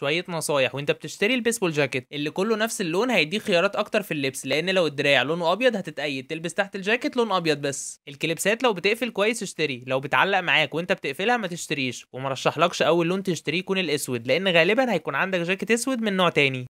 شويه نصايح وانت بتشتري البيسبول جاكيت اللي كله نفس اللون هيديك خيارات اكتر في اللبس لان لو الدراع لونه ابيض هتتقيد تلبس تحت الجاكيت لون ابيض بس الكليبسات لو بتقفل كويس اشتري لو بتعلق معاك وانت بتقفلها ما تشتريش ومرشحلكش اول لون تشتريه يكون الاسود لان غالبا هيكون عندك جاكيت اسود من نوع تاني